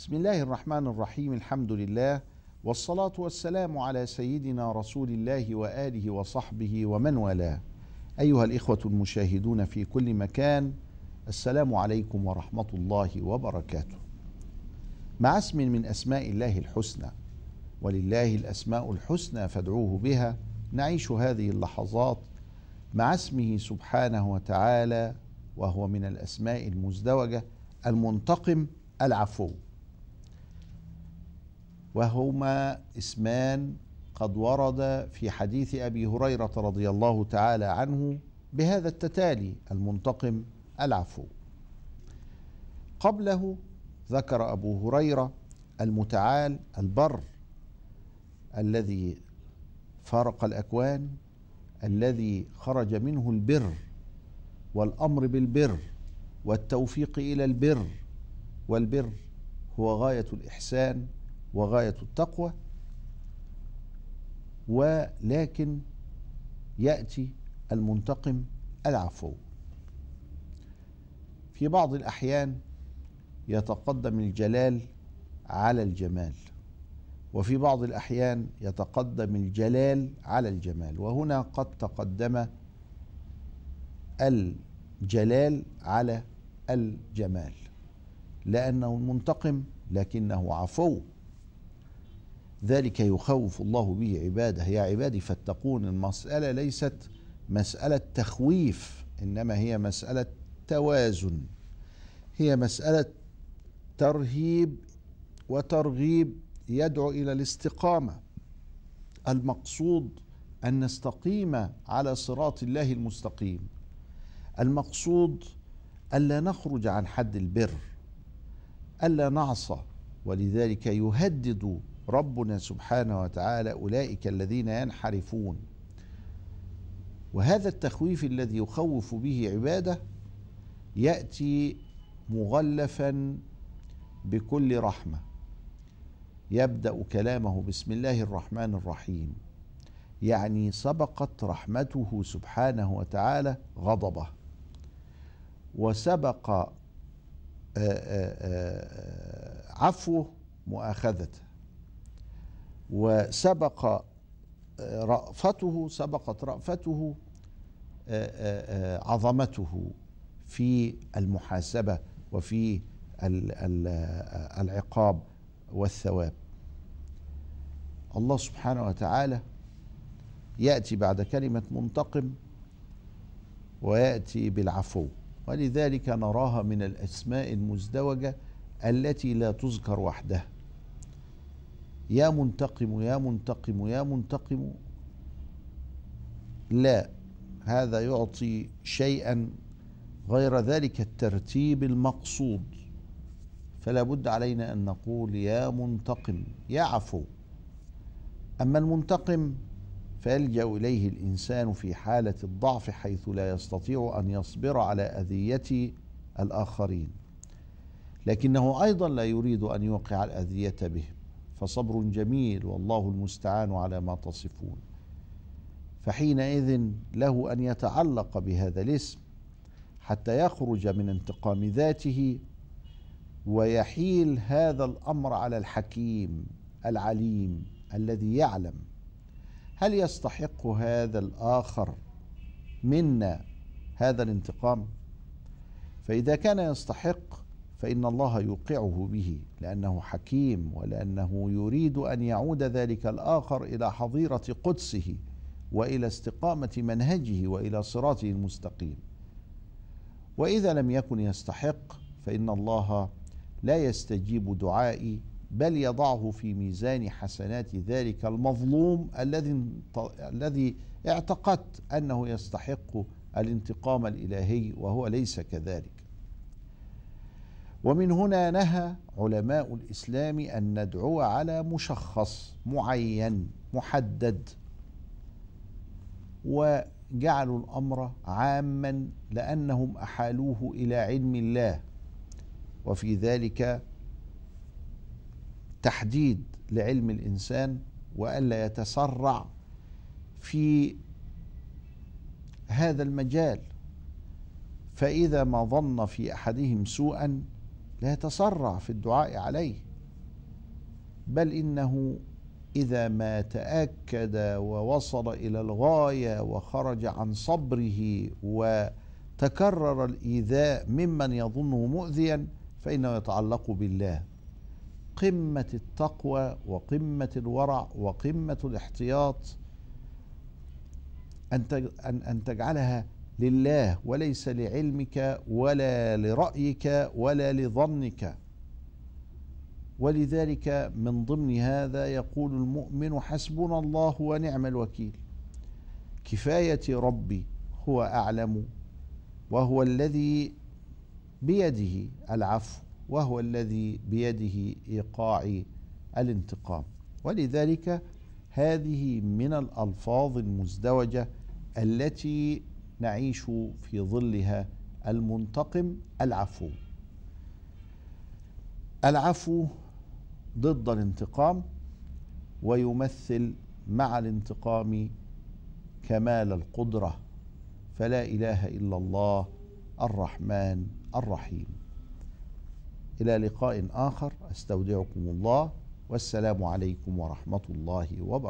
بسم الله الرحمن الرحيم الحمد لله والصلاة والسلام على سيدنا رسول الله وآله وصحبه ومن والاه أيها الإخوة المشاهدون في كل مكان السلام عليكم ورحمة الله وبركاته مع اسم من أسماء الله الحسنى ولله الأسماء الحسنى فادعوه بها نعيش هذه اللحظات مع اسمه سبحانه وتعالى وهو من الأسماء المزدوجة المنتقم العفو وهما اسمان قد ورد في حديث ابي هريره رضي الله تعالى عنه بهذا التتالي المنتقم العفو قبله ذكر ابو هريره المتعال البر الذي فارق الاكوان الذي خرج منه البر والامر بالبر والتوفيق الى البر والبر هو غايه الاحسان وغاية التقوى ولكن يأتي المنتقم العفو في بعض الأحيان يتقدم الجلال على الجمال وفي بعض الأحيان يتقدم الجلال على الجمال وهنا قد تقدم الجلال على الجمال لأنه المنتقم لكنه عفو ذلك يخوف الله به عباده يا عبادي فاتقون المسألة ليست مسألة تخويف إنما هي مسألة توازن هي مسألة ترهيب وترغيب يدعو إلى الاستقامة المقصود أن نستقيم على صراط الله المستقيم المقصود ألا نخرج عن حد البر ألا نعصى ولذلك يهدد ربنا سبحانه وتعالى أولئك الذين ينحرفون وهذا التخويف الذي يخوف به عباده يأتي مغلفا بكل رحمة يبدأ كلامه بسم الله الرحمن الرحيم يعني سبقت رحمته سبحانه وتعالى غضبه وسبق آه، آه، آه، عفوه مؤاخذته وسبق آه، رأفته سبقت رأفته آه، آه، عظمته في المحاسبة وفي العقاب والثواب الله سبحانه وتعالى يأتي بعد كلمة منتقم ويأتي بالعفو ولذلك نراها من الأسماء المزدوجة التي لا تذكر وحدها يا منتقم يا منتقم يا منتقم لا هذا يعطي شيئا غير ذلك الترتيب المقصود فلا بد علينا ان نقول يا منتقم يا عفو اما المنتقم فيلجا اليه الانسان في حاله الضعف حيث لا يستطيع ان يصبر على اذيه الاخرين لكنه ايضا لا يريد ان يوقع الاذيه بهم فصبر جميل والله المستعان على ما تصفون فحينئذ له ان يتعلق بهذا الاسم حتى يخرج من انتقام ذاته ويحيل هذا الامر على الحكيم العليم الذي يعلم هل يستحق هذا الاخر منا هذا الانتقام فاذا كان يستحق فإن الله يوقعه به لأنه حكيم ولأنه يريد أن يعود ذلك الآخر إلى حظيرة قدسه وإلى استقامة منهجه وإلى صراطه المستقيم وإذا لم يكن يستحق فإن الله لا يستجيب دعائي بل يضعه في ميزان حسنات ذلك المظلوم الذي الذي اعتقدت انه يستحق الانتقام الالهي وهو ليس كذلك ومن هنا نهى علماء الإسلام أن ندعو على مشخص معين محدد وجعلوا الأمر عاما لأنهم أحالوه إلى علم الله وفي ذلك تحديد لعلم الإنسان وألا يتسرع في هذا المجال فإذا ما ظن في أحدهم سوءا لا يتسرع في الدعاء عليه بل انه اذا ما تاكد ووصل الى الغايه وخرج عن صبره وتكرر الايذاء ممن يظنه مؤذيا فانه يتعلق بالله قمه التقوى وقمه الورع وقمه الاحتياط ان ان تجعلها لله وليس لعلمك ولا لرأيك ولا لظنك ولذلك من ضمن هذا يقول المؤمن حسبنا الله ونعم الوكيل كفاية ربي هو أعلم وهو الذي بيده العفو وهو الذي بيده ايقاع الانتقام ولذلك هذه من الالفاظ المزدوجه التي نعيش في ظلها المنتقم العفو العفو ضد الانتقام ويمثل مع الانتقام كمال القدره فلا اله الا الله الرحمن الرحيم الى لقاء اخر استودعكم الله والسلام عليكم ورحمه الله وبركاته